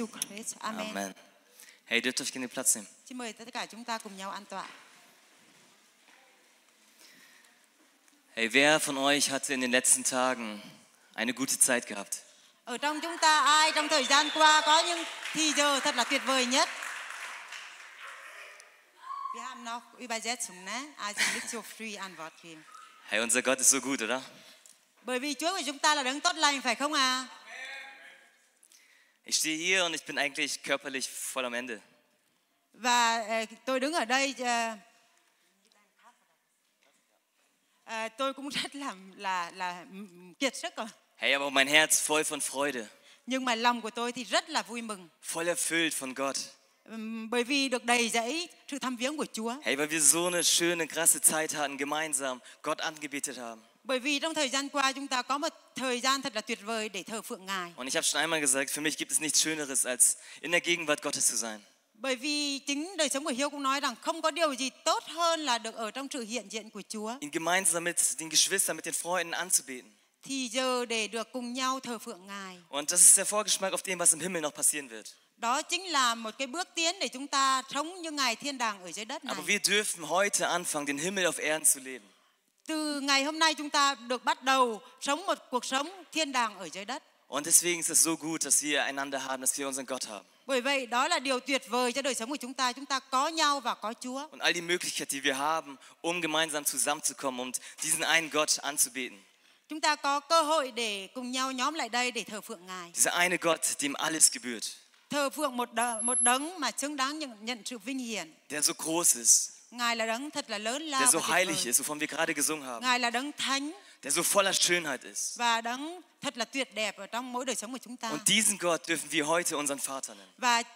Giêsu Christ. Amen. Amen. Hej, Đức Chúa Kinh Platz nehmen. Xin mời tất cả chúng ta cùng nhau an tọa. Hey, wer von euch hatte in den letzten Tagen eine gute Zeit gehabt? Ở trong chúng ta ai trong thời gian qua có những thì giờ thật là tuyệt vời nhất. Wir haben noch Übersetzung, ne? Also nicht so früh antworten. Hey, unser Gott ist so gut, oder? Bởi vì Chúa của chúng ta là đấng tốt lành phải không à? Ich stehe hier und ich bin eigentlich körperlich voll am Ende. Và uh, tôi đứng ở đây uh, uh, tôi cũng rất là là là kiệt sức rồi. Hey, aber mein Herz voll von Freude. Nhưng mà lòng của tôi thì rất là vui mừng. Voll erfüllt von Gott. Bởi vì được đầy dẫy sự thăm viếng của Chúa. Hey, weil wir so eine schöne, krasse Zeit hatten gemeinsam, Gott angebetet haben. Bởi vì trong thời gian qua chúng ta có một thời gian thật là tuyệt vời để thờ phượng Ngài. Und ich habe schon einmal gesagt, für mich gibt es nichts schöneres als in der Gegenwart Gottes zu sein. Bởi vì chính đời sống của Hiếu cũng nói rằng không có điều gì tốt hơn là được ở trong sự hiện diện của Chúa. Ihn gemeinsam mit den Geschwistern, mit den Freunden anzubeten. Thì giờ để được cùng nhau thờ phượng Ngài. Und das ist der Vorgeschmack auf dem, was im Himmel noch passieren wird. Đó chính là một cái bước tiến để chúng ta sống như Ngài thiên đàng ở dưới đất này. Aber wir dürfen heute anfangen, den Himmel auf Erden zu leben. Từ ngày hôm nay chúng ta được bắt đầu sống một cuộc sống thiên đàng ở dưới đất. Und deswegen ist es so gut, dass wir einander haben, dass wir unseren Gott haben. Bởi vậy đó là điều tuyệt vời cho đời sống của chúng ta, chúng ta có nhau và có Chúa. Und all die Möglichkeit, die wir haben, um gemeinsam zusammenzukommen und um diesen einen Gott anzubeten. Chúng ta có cơ hội để cùng nhau nhóm lại đây để thờ phượng Ngài. Dieser eine Gott, dem alles gebührt. Thờ phượng một đấng, một đấng mà xứng đáng nhận, nhận sự vinh hiển. Der so groß ist. der so heilig ist, wovon wir gerade gesungen haben, der so voller Schönheit ist. Und diesen Gott dürfen wir heute unseren Vater nennen.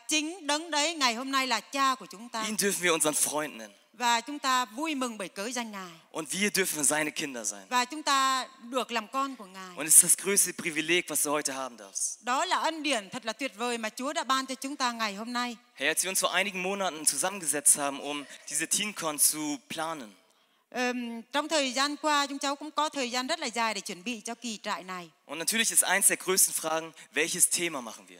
Ihn dürfen wir unseren Freund nennen. và chúng ta vui mừng bởi cớ danh Ngài. Und wir dürfen seine Kinder sein. Và chúng ta được làm con của Ngài. Und es ist das größte Privileg, was du heute haben darfst. Đó là ân điển thật là tuyệt vời mà Chúa đã ban cho chúng ta ngày hôm nay. Herr, als wir uns vor einigen Monaten zusammengesetzt haben, um diese Teencon zu planen. Um, trong thời gian qua chúng cháu cũng có thời gian rất là dài để chuẩn bị cho kỳ trại này. Und natürlich ist eins der größten Fragen, welches Thema machen wir?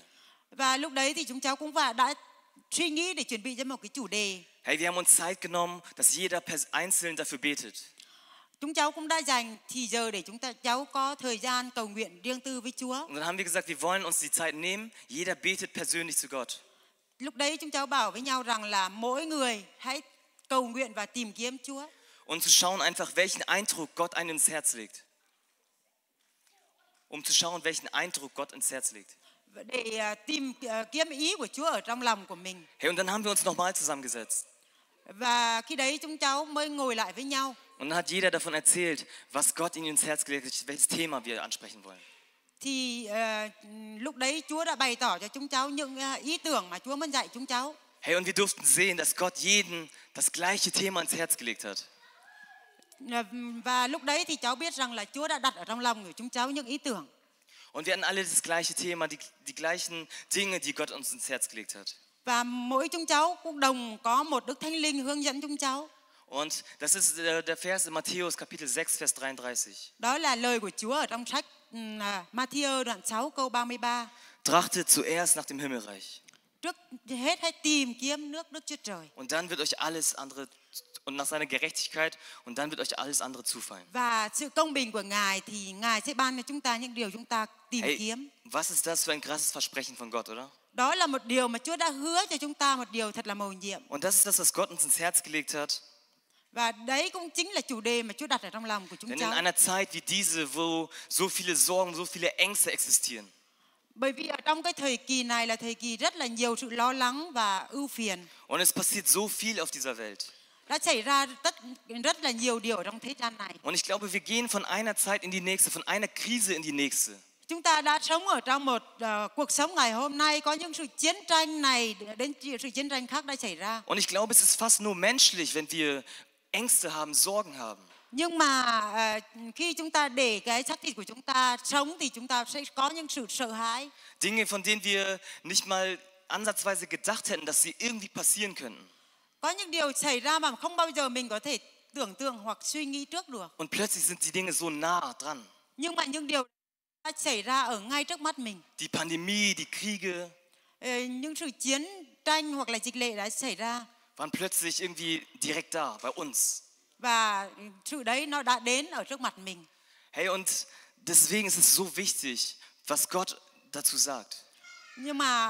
Và lúc đấy thì chúng cháu cũng đã suy nghĩ để chuẩn bị cho một cái chủ đề. Hey, wir haben uns Zeit genommen, dass jeder einzeln dafür betet. Chúng cháu cũng đã dành thì giờ để chúng ta cháu có thời gian cầu nguyện riêng tư với Chúa. Und dann haben wir gesagt, wir wollen uns die Zeit nehmen, jeder betet persönlich zu Gott. Lúc đấy chúng cháu bảo với nhau rằng là mỗi người hãy cầu nguyện và tìm kiếm Chúa. Und um zu schauen einfach, welchen Eindruck Gott einem ins Herz legt. Um zu schauen, welchen Eindruck Gott ins Herz legt để à, tìm à, kiếm ý của Chúa ở trong lòng của mình. Hey, und dann haben wir uns nochmal zusammengesetzt. Và khi đấy chúng cháu mới ngồi lại với nhau. Und dann hat jeder davon erzählt, was Gott in ins Herz gelegt hat, welches Thema wir ansprechen wollen. Thì uh, lúc đấy Chúa đã bày tỏ cho chúng cháu những ý tưởng mà Chúa muốn dạy chúng cháu. Hey, und wir durften sehen, dass Gott jeden das gleiche Thema ins Herz gelegt hat. Và lúc đấy thì cháu biết rằng là Chúa đã đặt ở trong lòng của chúng cháu những ý tưởng. Und wir hatten alle das gleiche Thema, die, die gleichen Dinge, die Gott uns ins Herz gelegt hat. Und das ist äh, der Vers in Matthäus Kapitel 6 Vers 33. Đó Trachtet zuerst nach dem Himmelreich. Und dann wird euch alles andere und nach seiner Gerechtigkeit und dann wird euch alles andere zufallen. hey, Was ist das für ein krasses Versprechen von Gott, oder? Und das ist das, was Gott uns ins Herz gelegt hat. Denn In einer Zeit wie diese, wo so viele Sorgen, so viele Ängste existieren. Und es passiert so viel auf dieser Welt. Und ich glaube, wir gehen von einer Zeit in die nächste, von einer Krise in die nächste. Chúng ta đã sống ở trong một uh, cuộc sống ngày hôm nay có những sự chiến tranh này đến sự chiến tranh khác đã xảy ra. Und ich glaube, es ist fast nur menschlich, wenn wir Ängste haben, Sorgen haben. Nhưng mà uh, khi chúng ta để cái xác thịt của chúng ta sống thì chúng ta sẽ có những sự sợ hãi. Dinge, von denen wir nicht mal ansatzweise gedacht hätten, dass sie irgendwie passieren könnten. Có những điều xảy ra mà không bao giờ mình có thể tưởng tượng hoặc suy nghĩ trước được. Und plötzlich sind die Dinge so nah dran. Nhưng mà những điều đã xảy ra ở ngay trước mắt mình. Die Pandemie, die Kriege. Ờ, những sự chiến tranh hoặc là dịch lệ đã xảy ra. Waren plötzlich irgendwie direkt da bei uns. Và sự đấy nó đã đến ở trước mặt mình. Hey und deswegen ist es so wichtig, was Gott dazu sagt. Nhưng mà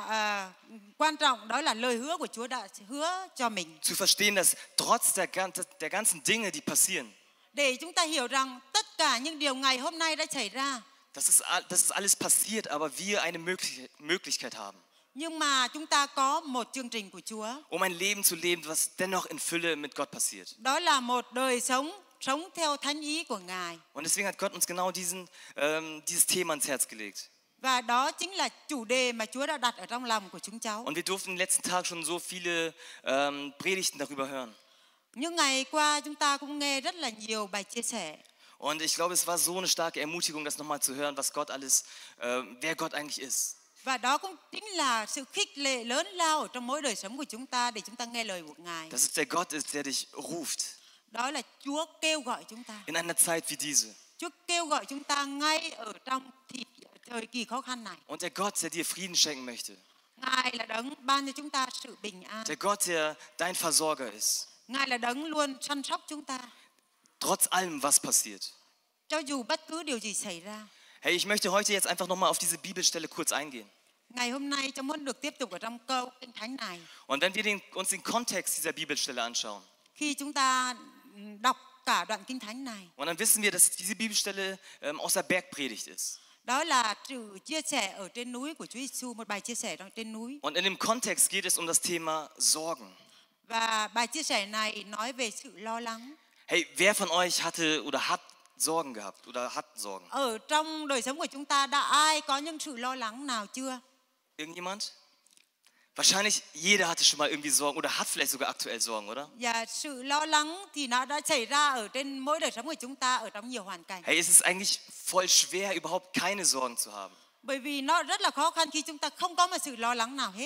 uh, quan trọng đó là lời hứa của Chúa đã hứa cho mình. Zu verstehen, dass trotz der, der ganzen Dinge, die passieren. Để chúng ta hiểu rằng tất cả những điều ngày hôm nay đã xảy ra. Das ist, das ist alles passiert, aber wir eine möglich, Möglichkeit haben. Nhưng mà chúng ta có một chương trình của Chúa. Um ein Leben zu leben, was dennoch in Fülle mit Gott passiert. Đó là một đời sống sống theo thánh ý của Ngài. Und deswegen hat Gott uns genau diesen ähm, dieses Thema ans Herz gelegt. Và đó chính là chủ đề mà Chúa đã đặt ở trong lòng của chúng cháu. Und wir durften den letzten Tag schon so viele ähm, Predigten darüber hören. Những ngày qua chúng ta cũng nghe rất là nhiều bài chia sẻ. Und ich glaube, es war so eine starke Ermutigung, das nochmal zu hören, was Gott alles, äh, wer Gott eigentlich ist. Và đó cũng chính là sự khích lệ lớn lao ở trong mỗi đời sống của chúng ta để chúng ta nghe lời của Ngài. Das ist der Gott ist, der dich ruft. Đó là Chúa kêu gọi chúng ta. In einer Zeit wie diese. Chúa kêu gọi chúng ta ngay ở trong thịt. Und der Gott, der dir Frieden schenken möchte. Der Gott, der dein Versorger ist. Trotz allem, was passiert. Hey, ich möchte heute jetzt einfach nochmal auf diese Bibelstelle kurz eingehen. Und wenn wir den, uns den Kontext dieser Bibelstelle anschauen. Und dann wissen wir, dass diese Bibelstelle ähm, aus der Bergpredigt ist. Đó là sự chia sẻ ở trên núi của Chúa Giêsu, một bài chia sẻ trên núi. Und in dem Kontext geht es um das Thema Sorgen. Và bài chia sẻ này nói về sự lo lắng. Hey, wer von euch hatte oder hat Sorgen gehabt oder hat Sorgen? Ở trong đời sống của chúng ta đã ai có những sự lo lắng nào chưa? Irgendjemand? Wahrscheinlich jeder hatte schon mal irgendwie Sorgen oder hat vielleicht sogar aktuell Sorgen, oder? Và sự Hey, es ist eigentlich voll schwer, überhaupt keine Sorgen zu haben.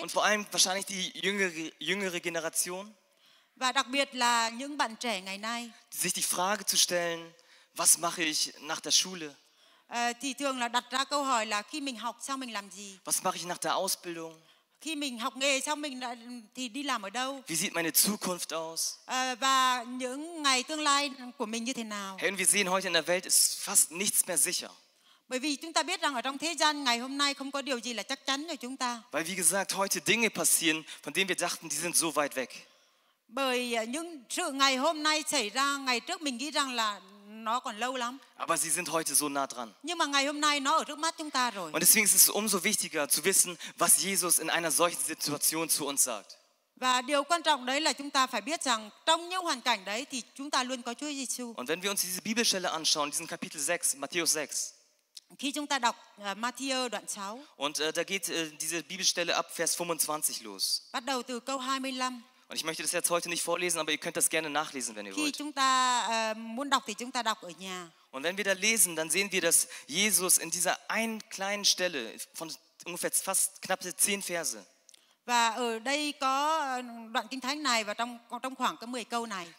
Und vor allem wahrscheinlich die jüngere, jüngere Generation, die sich die Frage zu stellen, was mache ich nach der Schule? Was mache ich nach der Ausbildung? Khi mình học nghề xong mình đã, thì đi làm ở đâu? Wie sieht meine Zukunft aus? À, và những ngày tương lai của mình như thế nào? Hey, wir sehen heute in der Welt ist fast nichts mehr sicher. Bởi vì chúng ta biết rằng ở trong thế gian ngày hôm nay không có điều gì là chắc chắn cho chúng ta. Weil wie gesagt heute Dinge passieren, von denen wir dachten, die sind so weit weg. Bởi những sự ngày hôm nay xảy ra ngày trước mình nghĩ rằng là nó còn lâu lắm. Aber sie sind heute so nah dran. Nhưng mà ngày hôm nay nó ở trước mắt chúng ta rồi. Und deswegen ist es umso wichtiger zu wissen, was Jesus in einer solchen Situation zu uns sagt. Và điều quan trọng đấy là chúng ta phải biết rằng trong những hoàn cảnh đấy thì chúng ta luôn có Chúa Giêsu. Und wenn wir uns diese Bibelstelle anschauen, diesen Kapitel 6, Matthäus 6. Khi chúng ta đọc uh, Matthew đoạn 6. Und uh, da geht uh, diese Bibelstelle ab Vers 25 los. Bắt đầu từ câu 25. Und ich möchte das jetzt heute nicht vorlesen, aber ihr könnt das gerne nachlesen, wenn ihr wollt. Ähm, und wenn wir da lesen, dann sehen wir, dass Jesus in dieser einen kleinen Stelle von ungefähr fast knapp zehn Verse.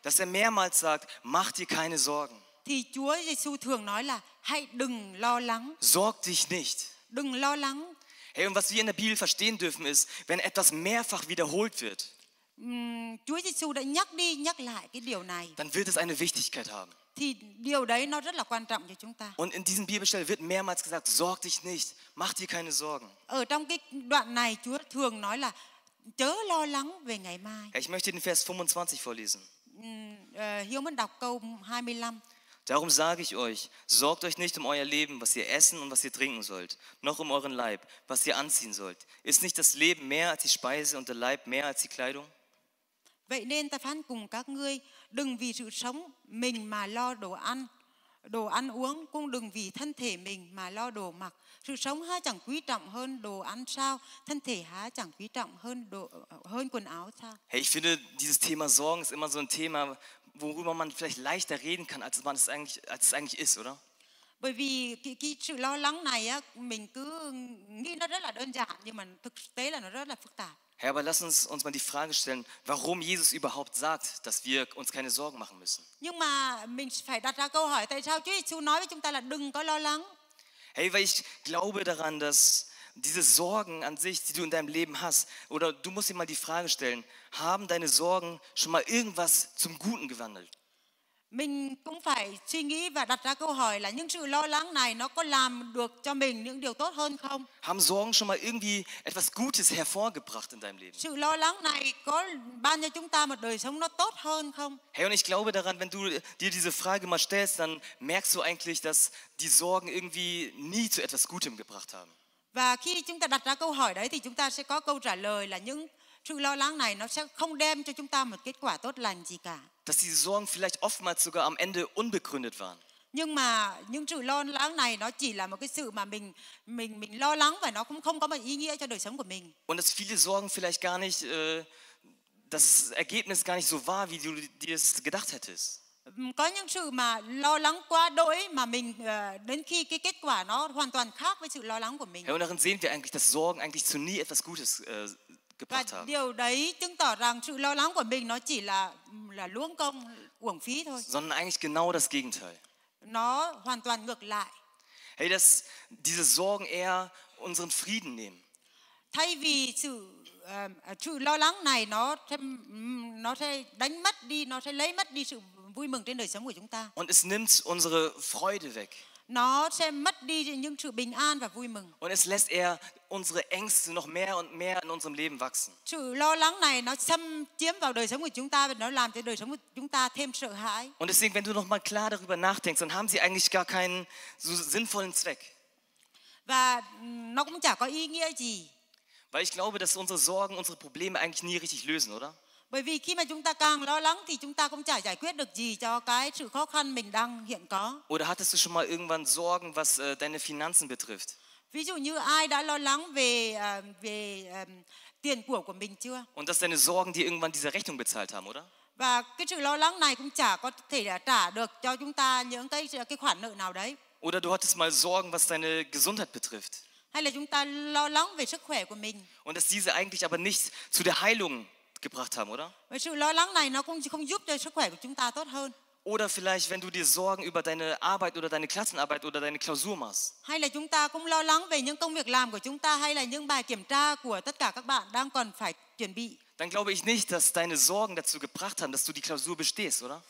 Dass er mehrmals sagt, mach dir keine Sorgen. Thì Sorg dich nicht. Hey, und was wir in der Bibel verstehen dürfen ist, wenn etwas mehrfach wiederholt wird. Chúa Giêsu đã nhắc đi nhắc lại cái điều này. Dann wird es eine Wichtigkeit haben. Thì điều đấy nó rất là quan trọng cho chúng ta. Und in diesem Bibelstelle wird mehrmals gesagt, sorg dich nicht, mach dir keine Sorgen. Ở trong cái đoạn này Chúa thường nói là chớ lo lắng về ngày mai. Ich möchte den Vers 25 vorlesen. Hiếu muốn đọc câu 25. Darum sage ich euch, sorgt euch nicht um euer Leben, was ihr essen und was ihr trinken sollt, noch um euren Leib, was ihr anziehen sollt. Ist nicht das Leben mehr als die Speise und der Leib mehr als die Kleidung? Vậy nên ta phán cùng các ngươi, đừng vì sự sống mình mà lo đồ ăn, đồ ăn uống, cũng đừng vì thân thể mình mà lo đồ mặc. Sự sống há chẳng quý trọng hơn đồ ăn sao, thân thể há chẳng quý trọng hơn đồ, hơn quần áo sao. Hey, ich finde, dieses Thema Sorgen ist immer so ein Thema, worüber man vielleicht leichter reden kann, als, man es, eigentlich, als es eigentlich ist, oder? Bởi vì cái, cái sự lo lắng này á, mình cứ nghĩ nó rất là đơn giản nhưng mà thực tế là nó rất là phức tạp. Herr, aber lass uns uns mal die Frage stellen, warum Jesus überhaupt sagt, dass wir uns keine Sorgen machen müssen. Hey, weil ich glaube daran, dass diese Sorgen an sich, die du in deinem Leben hast, oder du musst dir mal die Frage stellen, haben deine Sorgen schon mal irgendwas zum Guten gewandelt? mình cũng phải suy nghĩ và đặt ra câu hỏi là những sự lo lắng này nó có làm được cho mình những điều tốt hơn không? Haben Sorgen schon mal irgendwie etwas Gutes hervorgebracht in deinem Leben? Sự lo lắng này có ban cho chúng ta một đời sống nó tốt hơn không? Hey, und ich glaube daran, wenn du dir diese Frage mal stellst, dann merkst du eigentlich, dass die Sorgen irgendwie nie zu etwas Gutem gebracht haben. Và khi chúng ta đặt ra câu hỏi đấy thì chúng ta sẽ có câu trả lời là những sự lo lắng này nó sẽ không đem cho chúng ta một kết quả tốt lành gì cả. dass diese Sorgen vielleicht oftmals sogar am Ende unbegründet waren. Nhưng mà những sự lo lắng này nó chỉ là một cái sự mà mình mình mình lo lắng và nó cũng không có một ý nghĩa cho đời sống của mình. Und dass viele Sorgen vielleicht gar nicht äh, das Ergebnis gar nicht so war, wie du dir es gedacht hättest. Có những sự mà lo lắng quá đỗi mà mình uh, đến khi cái kết quả nó hoàn toàn khác với sự lo lắng của mình. Herr, und darin sehen wir eigentlich, dass Sorgen eigentlich zu nie etwas Gutes äh, và điều đấy chứng tỏ rằng sự lo lắng của mình nó chỉ là là luống công uổng phí thôi sondern eigentlich genau das Gegenteil nó hoàn toàn ngược lại hey dass diese Sorgen eher unseren Frieden nehmen thay vì sự uh, sự lo lắng này nó sẽ, nó sẽ đánh mất đi nó sẽ lấy mất đi sự vui mừng trên đời sống của chúng ta und es nimmt unsere Freude weg nó sẽ mất đi những sự bình an và vui mừng. Und es lässt er unsere Ängste noch mehr und mehr in unserem Leben wachsen. Sự lo lắng này nó xâm chiếm vào đời sống của chúng ta và nó làm cho đời sống của chúng ta thêm sợ hãi. Und deswegen, wenn du noch mal klar darüber nachdenkst, dann haben sie eigentlich gar keinen so sinnvollen Zweck. Và nó cũng chả có ý nghĩa gì. Weil ich glaube, dass unsere Sorgen, unsere Probleme eigentlich nie richtig lösen, oder? Bởi vì khi mà chúng ta càng lo lắng thì chúng ta cũng chả giải quyết được gì cho cái sự khó khăn mình đang hiện có. Oder hattest du schon mal irgendwann Sorgen, was äh, deine Finanzen betrifft? Ví dụ như ai đã lo lắng về äh, về äh, tiền của của mình chưa? Und dass deine Sorgen dir irgendwann diese Rechnung bezahlt haben, oder? Và cái sự lo lắng này cũng chả có thể là trả được cho chúng ta những cái cái khoản nợ nào đấy. Oder du hattest mal Sorgen, was deine Gesundheit betrifft. Hay là chúng ta lo lắng về sức khỏe của mình. Und dass diese eigentlich aber nicht zu der Heilung gebracht haben, oder? Oder vielleicht, wenn du dir Sorgen über deine Arbeit oder deine Klassenarbeit oder deine Klausur machst. Dann glaube ich nicht, dass deine Sorgen dazu gebracht haben, dass du die Klausur bestehst, oder?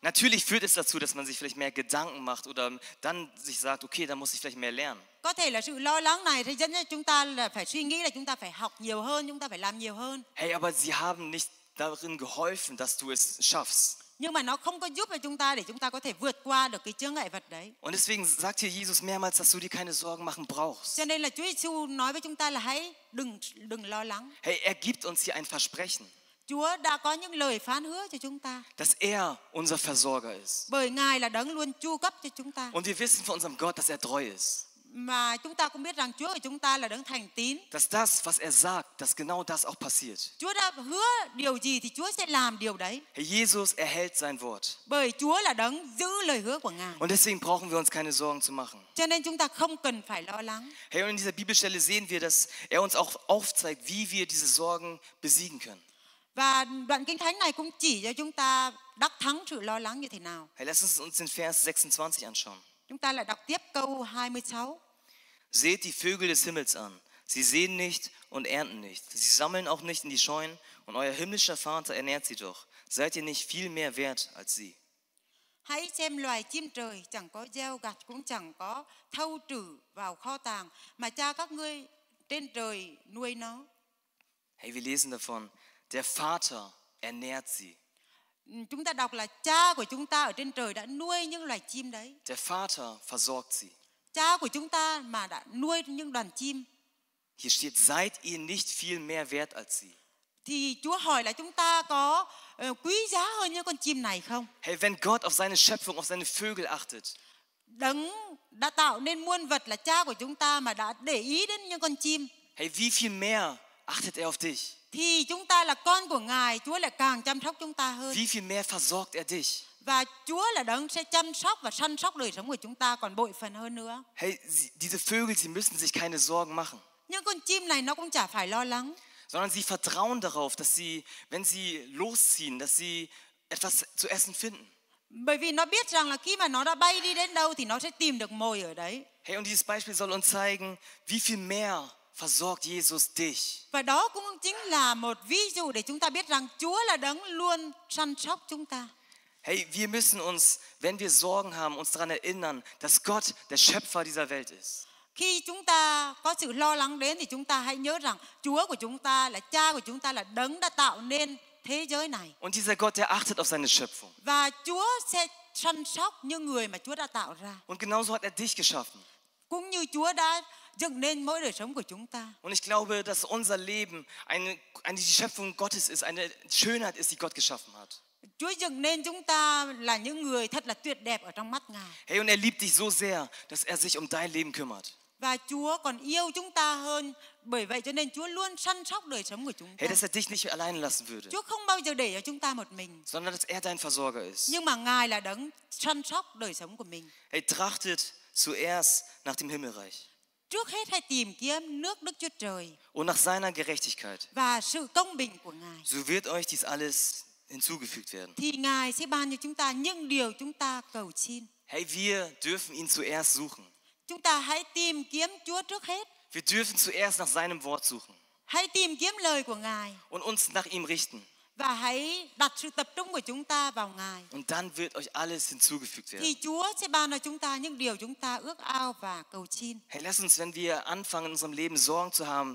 Natürlich führt es dazu, dass man sich vielleicht mehr Gedanken macht oder dann sich sagt, okay, da muss ich vielleicht mehr lernen có thể là sự lo lắng này thì dẫn chúng ta là phải suy nghĩ là chúng ta phải học nhiều hơn, chúng ta phải làm nhiều hơn. Hey, aber sie haben nicht darin geholfen, dass du es schaffst. Nhưng mà nó không có giúp cho chúng ta để chúng ta có thể vượt qua được cái chướng ngại vật đấy. Und deswegen sagt hier Jesus mehrmals, dass du dir keine Sorgen machen brauchst. Cho nên là Chúa Giêsu nói với chúng ta là hãy đừng đừng lo lắng. Hey, er gibt uns hier ein Versprechen. Chúa đã có những lời phán hứa cho chúng ta. Dass er unser Versorger ist. Bởi Ngài là đấng luôn chu cấp cho chúng ta. Und wir wissen von unserem Gott, dass er treu ist mà chúng ta cũng biết rằng Chúa của chúng ta là đấng thành tín. Dass das, was er sagt, dass genau das auch passiert. Chúa đã hứa điều gì thì Chúa sẽ làm điều đấy. Herr Jesus erhält sein Wort. Bởi Chúa là đấng giữ lời hứa của Ngài. Und deswegen brauchen wir uns keine Sorgen zu machen. Cho nên chúng ta không cần phải lo lắng. Hey, und in dieser Bibelstelle sehen wir, dass er uns auch aufzeigt, wie wir diese Sorgen besiegen können. Và đoạn kinh thánh này cũng chỉ cho chúng ta đắc thắng sự lo lắng như thế nào. Hey, lass uns uns den Vers 26 anschauen. Chúng ta lại đọc tiếp câu 26. Seht die Vögel des Himmels an. Sie sehen nicht und ernten nicht. Sie sammeln auch nicht in die Scheunen und euer himmlischer Vater ernährt sie doch. Seid ihr nicht viel mehr wert als sie? Hãy xem loài chim trời chẳng có gieo gặt cũng chẳng có thâu trữ vào kho tàng mà cha các ngươi trên trời nuôi nó. Hey, wir lesen davon, der Vater ernährt sie. Ừ, chúng ta đọc là cha của chúng ta ở trên trời đã nuôi những loài chim đấy. Der Vater versorgt sie. Cha của chúng ta mà đã nuôi những đoàn chim. Hier steht, seid ihr nicht viel mehr wert als sie. Thì Chúa hỏi là chúng ta có ờ, quý giá hơn những con chim này không? Hey, wenn Gott auf seine Schöpfung, auf seine Vögel achtet. Đấng đã tạo nên muôn vật là cha của chúng ta mà đã để ý đến những con chim. Hey, wie viel mehr achtet er auf dich. Wie viel mehr versorgt er dich? Và Chúa Hey, diese Vögel, sie müssen sich keine Sorgen machen. Sondern sie vertrauen darauf, dass sie, wenn sie losziehen, dass sie etwas zu essen finden. Hey, und dieses Beispiel soll uns zeigen, wie viel mehr versorgt Jesus dich. Và đó cũng chính là một ví dụ để chúng ta biết rằng Chúa là đấng luôn săn sóc chúng ta. Hey, wir müssen uns, wenn wir Sorgen haben, uns daran erinnern, dass Gott der Schöpfer dieser Welt ist. Khi chúng ta có sự lo lắng đến thì chúng ta hãy nhớ rằng Chúa của chúng ta là cha của chúng ta là đấng đã tạo nên thế giới này. Und dieser Gott, der achtet auf seine Schöpfung. Và Chúa sẽ săn sóc những người mà Chúa đã tạo ra. Und genauso hat er dich geschaffen. Cũng như Chúa đã dựng nên mỗi đời sống của chúng ta. Und ich glaube, dass unser Leben eine, eine Schöpfung Gottes ist, eine Schönheit ist, die Gott geschaffen hat. Chúa dựng nên chúng ta là những người thật là tuyệt đẹp ở trong mắt Ngài. Hey, und er liebt dich so sehr, dass er sich um dein Leben kümmert. Và Chúa còn yêu chúng ta hơn, bởi vậy cho nên Chúa luôn săn sóc đời sống của chúng ta. Hey, dass er dich nicht allein lassen würde. Chúa không bao giờ để cho chúng ta một mình. Sondern dass er dein Versorger ist. Nhưng mà Ngài là đấng săn sóc đời sống của mình. Hey, trachtet zuerst nach dem Himmelreich. Trước hết hãy tìm kiếm nước Đức Chúa Trời. Und nach seiner Gerechtigkeit. Và sự công bình của Ngài. So wird euch dies alles hinzugefügt werden. Thì Ngài sẽ ban cho chúng ta những điều chúng ta cầu xin. Hey, wir dürfen ihn zuerst suchen. Chúng ta hãy tìm kiếm Chúa trước hết. Wir dürfen zuerst nach seinem Wort suchen. Hãy tìm kiếm lời của Ngài. Und uns nach ihm richten. và hãy đặt sự tập trung của chúng ta vào Ngài. Und dann wird euch alles hinzugefügt werden. Thì Chúa sẽ ban cho chúng ta những điều chúng ta ước ao và cầu xin. Hey, lass uns, wenn wir anfangen in unserem Leben Sorgen zu haben,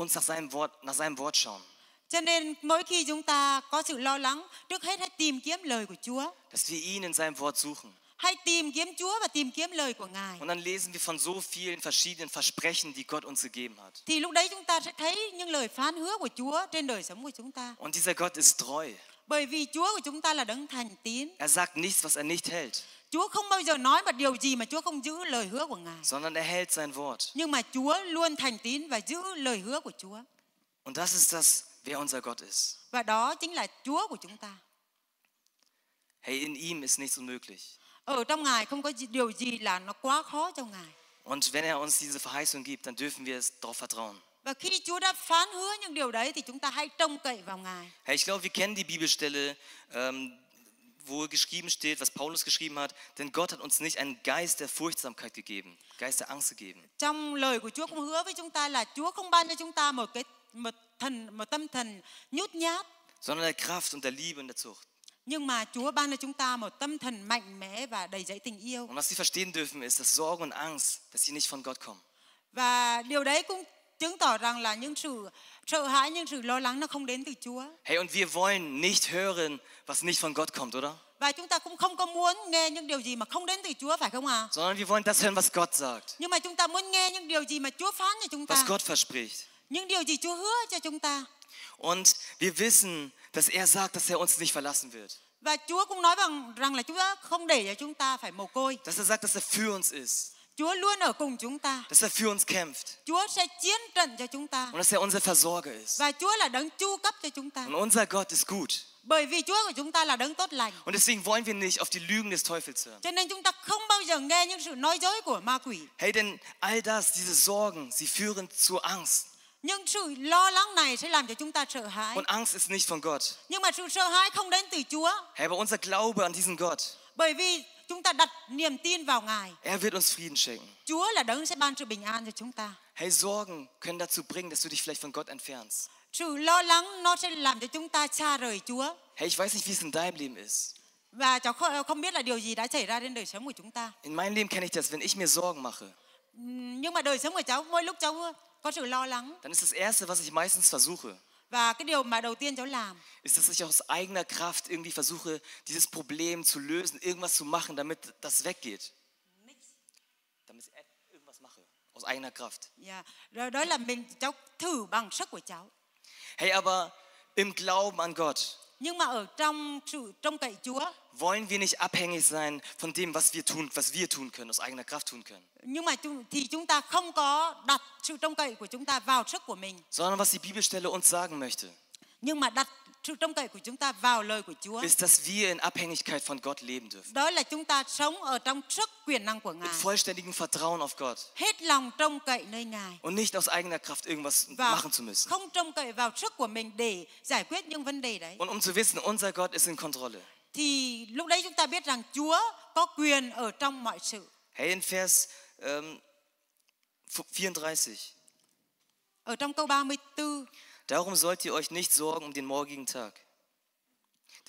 uns nach seinem Wort, nach seinem Wort schauen. Cho nên mỗi khi chúng ta có sự lo lắng, trước hết hãy tìm kiếm lời của Chúa. Dass wir ihn in seinem Wort suchen. Hãy tìm kiếm Chúa và tìm kiếm lời của Ngài. Und dann lesen wir von so vielen verschiedenen Versprechen, die Gott uns gegeben hat. Thì lúc đấy chúng ta sẽ thấy những lời phán hứa của Chúa trên đời sống của chúng ta. Und dieser Gott ist treu. Bởi vì Chúa của chúng ta là đấng thành tín. Er sagt nichts, was er nicht hält. Chúa không bao giờ nói một điều gì mà Chúa không giữ lời hứa của Ngài. Sondern er hält sein Wort. Nhưng mà Chúa luôn thành tín và giữ lời hứa của Chúa. Und das ist das, wer unser Gott ist. Và đó chính là Chúa của chúng ta. Hey, in ihm ist nichts unmöglich. Ở trong Ngài không có điều gì là nó quá khó cho Ngài. Und wenn er uns diese Verheißung gibt, dann dürfen wir es darauf vertrauen. Và khi Chúa đã phán hứa những điều đấy thì chúng ta hãy trông cậy vào Ngài. Hey, ich glaube, wir kennen die Bibelstelle, ähm, wo geschrieben steht, was Paulus geschrieben hat, denn Gott hat uns nicht einen Geist der Furchtsamkeit gegeben, Geist der Angst gegeben. Trong lời của Chúa cũng hứa với chúng ta là Chúa không ban cho chúng ta một cái một thần một tâm thần nhút nhát, sondern der Kraft und der Liebe und der Zucht. Nhưng mà Chúa ban cho chúng ta một tâm thần mạnh mẽ và đầy dẫy tình yêu. Und was sie verstehen dürfen ist, dass Sorgen und Angst, dass sie nicht von Gott kommen. Và điều đấy cũng chứng tỏ rằng là những sự sợ hãi, những sự lo lắng nó không đến từ Chúa. Hey und wir wollen nicht hören, was nicht von Gott kommt, oder? Và chúng ta cũng không có muốn nghe những điều gì mà không đến từ Chúa phải không ạ? À? Sondern wir wollen das hören, was Gott sagt. Nhưng mà chúng ta muốn nghe những điều gì mà Chúa phán cho chúng ta. Was Gott verspricht. Những điều gì Chúa hứa cho chúng ta. Und wir wissen, dass er sagt, dass er uns nicht verlassen wird. Và Chúa cũng nói rằng rằng là Chúa không để cho chúng ta phải mồ côi. Dass er sagt, dass er für uns ist. Chúa luôn ở cùng chúng ta. Dass er für uns kämpft. Chúa sẽ chiến trận cho chúng ta. Und dass er unser Versorger ist. Và Chúa là đấng chu cấp cho chúng ta. Und unser Gott ist gut. Bởi vì Chúa của chúng ta là đấng tốt lành. Und deswegen wollen wir nicht auf die Lügen des Teufels hören. Cho nên chúng ta không bao giờ nghe những sự nói dối của ma quỷ. Hey, denn all das, diese Sorgen, sie führen zur Angst. Nhưng sự lo lắng này sẽ làm cho chúng ta sợ hãi. Und Angst ist nicht von Gott. Nhưng mà sự sợ hãi không đến từ Chúa. Hey, aber unser Glaube an diesen Gott. Bởi vì chúng ta đặt niềm tin vào Ngài. Er wird uns Frieden schenken. Chúa là đấng sẽ ban sự bình an cho chúng ta. Hey, Sorgen können dazu bringen, dass du dich vielleicht von Gott entfernst. Sự lo lắng nó sẽ làm cho chúng ta xa rời Chúa. Hey, ich weiß nicht, wie es in deinem Leben ist. Và cháu không biết là điều gì đã xảy ra trên đời sống của chúng ta. In meinem Leben kenne ich das, wenn ich mir Sorgen mache. Nhưng mà đời sống của cháu mỗi lúc cháu Có sự lo lắng. Dann ist das erste, was ich meistens versuche. Và cái điều mà đầu tiên cháu làm. Ist, dass ich aus eigener Kraft irgendwie versuche, dieses Problem zu lösen, irgendwas zu machen, damit das weggeht. Damit ich irgendwas mache aus eigener Kraft. Yeah. đó là mình cháu thử bằng sức của cháu. Hey, aber im Glauben an Gott nhưng mà ở trong sự trong cậy Chúa wollen wir nicht abhängig sein von dem, was wir tun, was wir tun können, aus eigener Kraft tun können. Nhưng mà thì chúng ta không có đặt sự trông cậy của chúng ta vào sức của mình. Sondern was die Bibelstelle uns sagen möchte. Nhưng mà đặt trông cậy của chúng ta vào lời của Chúa. Ist, dass wir in Abhängigkeit von Gott leben dürfen. Đó là chúng ta sống ở trong sức quyền năng của Ngài. vollständigem Vertrauen auf Gott. Hết lòng trông cậy nơi Ngài. Und nicht aus eigener Kraft irgendwas Và machen zu müssen. Không trông cậy vào sức của mình để giải quyết những vấn đề đấy. Und um zu wissen, unser Gott ist in Kontrolle. Thì lúc đấy chúng ta biết rằng Chúa có quyền ở trong mọi sự. Hey, in Vers ähm, 34. Ở trong câu 34. Darum sollt ihr euch nicht sorgen um den morgigen Tag.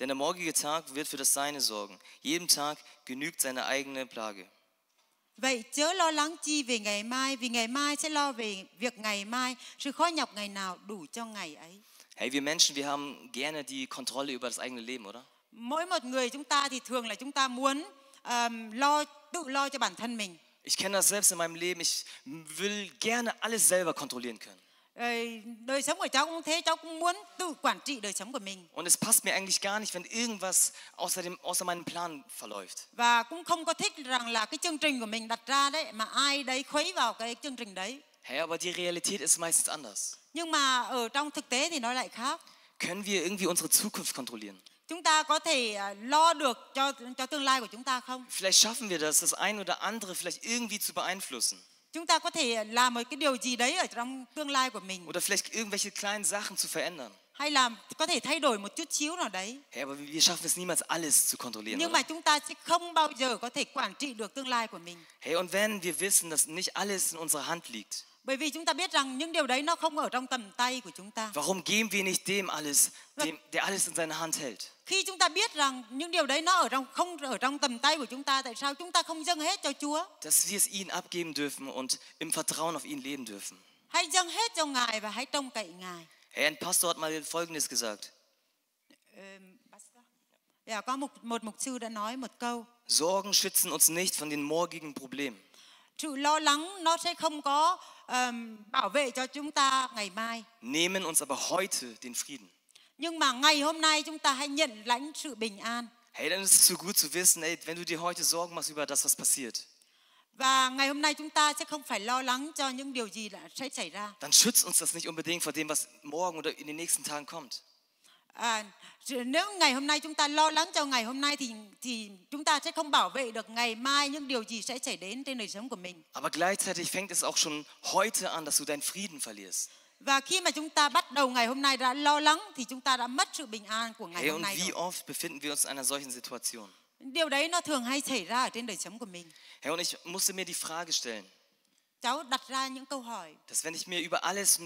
Denn der morgige Tag wird für das Seine sorgen. Jedem Tag genügt seine eigene Plage. Vậy chớ lo lắng chi về ngày mai, vì ngày mai sẽ lo về việc ngày mai. Sự khó nhọc ngày nào đủ cho ngày ấy. Hey, wir Menschen, wir haben gerne die Kontrolle über das eigene Leben, oder? Mỗi một người chúng ta thì thường là chúng ta muốn um, lo tự lo cho bản thân mình. Ich kenne das selbst in meinem Leben. Ich will gerne alles selber kontrollieren können. Ờ, đời sống của cháu cũng thế, cháu cũng muốn tự quản trị đời sống của mình. Und es passt mir eigentlich gar nicht, wenn irgendwas außer dem außer meinem Plan verläuft. Và cũng không có thích rằng là cái chương trình của mình đặt ra đấy mà ai đấy khuấy vào cái chương trình đấy. Hey, aber die Realität ist meistens anders. Nhưng mà ở trong thực tế thì nó lại khác. Können wir irgendwie unsere Zukunft kontrollieren? Chúng ta có thể à, lo được cho cho tương lai của chúng ta không? Vielleicht schaffen wir das, das ein oder andere vielleicht irgendwie zu beeinflussen. Chúng ta có thể làm một cái điều gì đấy ở trong tương lai của mình. Oder vielleicht irgendwelche kleinen Sachen zu verändern. Hay là có thể thay đổi một chút xíu nào đấy. Nhưng mà chúng ta sẽ không bao giờ có thể quản trị được tương lai của mình. Hey, und wenn wir wissen, dass nicht alles in unserer Hand liegt. Bởi vì chúng ta biết rằng những điều đấy nó không ở trong tầm tay của chúng ta. Warum geben wir nicht dem alles, dem, der alles in seiner Hand hält? Khi chúng ta biết rằng những điều đấy nó ở trong không ở trong tầm tay của chúng ta, tại sao chúng ta không dâng hết cho Chúa? Dass wir es ihm abgeben dürfen und im Vertrauen auf ihn leben dürfen. Hãy dâng hết cho Ngài và hãy trông cậy Ngài. Hey, ein Pastor hat mal folgendes gesagt. Ähm, ja, dạ, có một một mục sư đã nói một câu. Sorgen schützen uns nicht von den morgigen Problemen. Sự lo lắng nó sẽ không có um, bảo vệ cho chúng ta ngày mai. Nehmen uns aber heute den Frieden. Nhưng mà ngày hôm nay chúng ta hãy nhận lãnh sự bình an. Hey, dann ist es so gut zu wissen, hey, wenn du dir heute Sorgen machst über das, was passiert. Và ngày hôm nay chúng ta sẽ không phải lo lắng cho những điều gì đã sẽ xảy ra. Dann schützt uns das nicht unbedingt vor dem, was morgen oder in den nächsten Tagen kommt à, nếu ngày hôm nay chúng ta lo lắng cho ngày hôm nay thì thì chúng ta sẽ không bảo vệ được ngày mai những điều gì sẽ xảy đến trên đời sống của mình. Aber gleichzeitig fängt es auch schon heute an, dass du deinen Frieden verlierst. Và khi mà chúng ta bắt đầu ngày hôm nay đã lo lắng thì chúng ta đã mất sự bình an của ngày hey, hôm nay. Hey, und wie rồi. oft befinden wir uns in einer solchen Situation? Điều đấy nó thường hay xảy ra ở trên đời sống của mình. Hey, und ich musste mir die Frage stellen. Cháu đặt ra những câu hỏi. Dass wenn ich mir über alles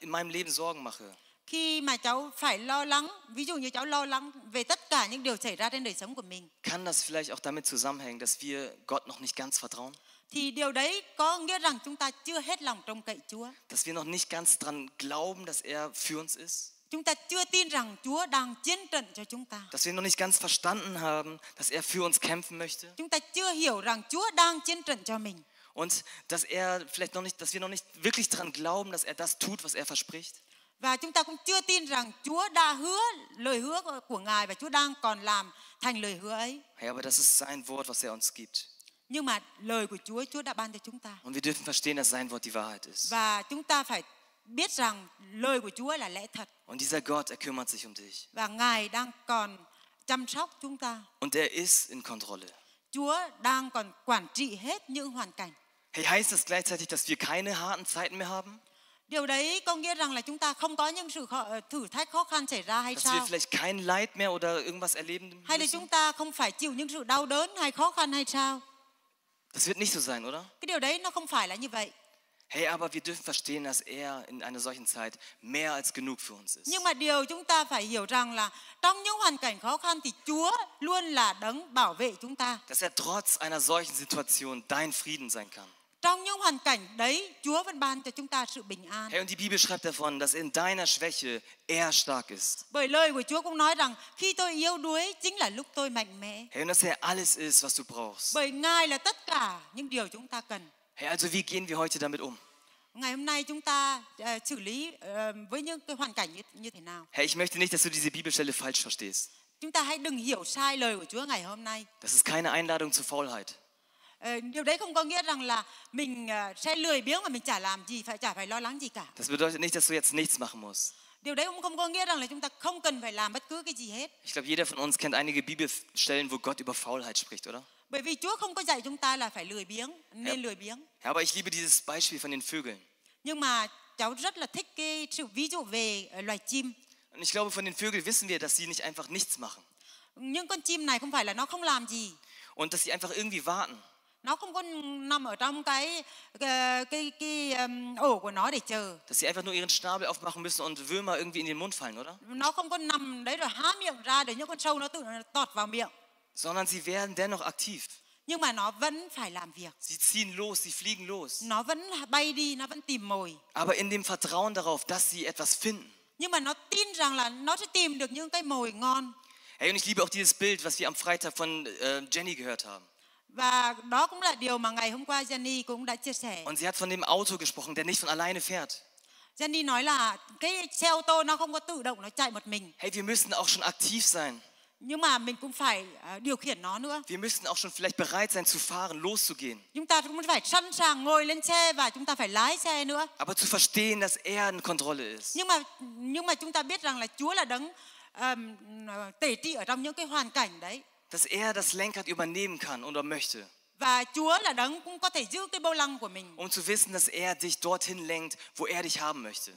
in meinem Leben Sorgen mache khi mà cháu phải lo lắng, ví dụ như cháu lo lắng về tất cả những điều xảy ra trên đời sống của mình. Kann das vielleicht auch damit zusammenhängen, dass wir Gott noch nicht ganz vertrauen? Thì điều đấy có nghĩa rằng chúng ta chưa hết lòng trông cậy Chúa. Dass wir noch nicht ganz dran glauben, dass er für uns ist? Chúng ta chưa tin rằng Chúa đang chiến trận cho chúng ta. Dass wir noch nicht ganz verstanden haben, dass er für uns kämpfen möchte? Chúng ta chưa hiểu rằng Chúa đang chiến trận cho mình. Und dass er vielleicht noch nicht, dass wir noch nicht wirklich dran glauben, dass er das tut, was er verspricht? Và chúng ta cũng chưa tin rằng Chúa đã hứa lời hứa của Ngài và Chúa đang còn làm thành lời hứa ấy. Ja, aber das ist sein Wort, was er uns gibt. Nhưng mà lời của Chúa Chúa đã ban cho chúng ta. Und wir dürfen verstehen, dass sein Wort die Wahrheit ist. Và chúng ta phải biết rằng lời của Chúa là lẽ thật. Und dieser Gott, er kümmert sich um dich. Và Ngài đang còn chăm sóc chúng ta. Und er ist in Kontrolle. Chúa đang còn quản trị hết những hoàn cảnh. Hey, heißt das gleichzeitig, dass wir keine harten Zeiten mehr haben? Điều đấy có nghĩa rằng là chúng ta không có những sự ờ, thử thách khó khăn xảy ra hay Dass sao? vielleicht kein Leid mehr oder irgendwas erleben müssen. Hay là chúng ta không phải chịu những sự đau đớn hay khó khăn hay sao? Das wird nicht so sein, oder? Cái điều đấy nó không phải là như vậy. Hey, aber wir dürfen verstehen, dass er in einer solchen Zeit mehr als genug für uns ist. Nhưng mà điều chúng ta phải hiểu rằng là trong những hoàn cảnh khó khăn thì Chúa luôn là đấng bảo vệ chúng ta. Dass er trotz einer solchen Situation dein Frieden sein kann. Trong những hoàn cảnh đấy, Chúa vẫn ban cho chúng ta sự bình an. Hey, und die Bibel schreibt davon, dass in deiner Schwäche er stark ist. Bởi lời của Chúa cũng nói rằng khi tôi yếu đuối chính là lúc tôi mạnh mẽ. Hey, und dass er alles ist, was du brauchst. Bởi Ngài là tất cả những điều chúng ta cần. Hey, also wie gehen wir heute damit um? Ngày hôm nay chúng ta uh, xử lý uh, với những cái hoàn cảnh như, như thế nào? Hey, ich möchte nicht, dass du diese Bibelstelle falsch verstehst. Chúng ta hãy đừng hiểu sai lời của Chúa ngày hôm nay. Das ist keine Einladung zur Faulheit. điều đấy không có nghĩa rằng là mình sẽ lười biếng và mình chả làm gì phải chả phải lo lắng gì cả. Das bedeutet nicht, dass du jetzt nichts machen musst. Điều đấy cũng không có nghĩa rằng là chúng ta không cần phải làm bất cứ cái gì hết. Ich glaube, jeder von uns kennt einige Bibelstellen, wo Gott über Faulheit spricht, oder? Bởi vì Chúa không có dạy chúng ta là phải lười biếng, nên ja. lười biếng. Ja, aber ich liebe dieses Beispiel von den Vögeln. Nhưng mà cháu rất là thích cái sự ví dụ về loài chim. Und ich glaube, von den Vögeln wissen wir, dass sie nicht einfach nichts machen. Nhưng con chim này không phải là nó không làm gì. Und dass sie einfach irgendwie warten nó không có nằm ở trong cái cái cái ổ của nó để chờ. Dass sie einfach nur ihren Schnabel aufmachen müssen und Würmer irgendwie in den Mund fallen, oder? Nó không có nằm đấy rồi há miệng ra để những con sâu nó tự tọt vào miệng. Sondern sie werden dennoch aktiv. Nhưng mà nó vẫn phải làm việc. Sie ziehen los, sie fliegen los. Nó vẫn bay đi, nó vẫn tìm mồi. Aber in dem Vertrauen darauf, dass sie etwas finden. Nhưng mà nó tin rằng là nó sẽ tìm được những cái mồi ngon. Hey, und ich liebe auch dieses Bild, was wir am Freitag von äh, Jenny gehört haben. Và đó cũng là điều mà ngày hôm qua Jenny cũng đã chia sẻ. Und sie hat von dem Auto gesprochen, der nicht von alleine fährt. Jenny nói là cái xe ô tô nó không có tự động nó chạy một mình. Hey, wir müssen auch schon aktiv sein. Nhưng mà mình cũng phải ờ, điều khiển nó nữa. Wir müssen auch schon vielleicht bereit sein zu fahren, loszugehen. Chúng ta cũng phải sẵn sàng ngồi lên xe và chúng ta phải lái xe nữa. Aber zu verstehen, dass er in Kontrolle ist. Nhưng mà nhưng mà chúng ta biết rằng là Chúa là đấng um, tể trị ở trong những cái hoàn cảnh đấy. dass er das Lenkrad übernehmen kann oder möchte. Um zu wissen, dass er dich dorthin lenkt, wo er dich haben möchte.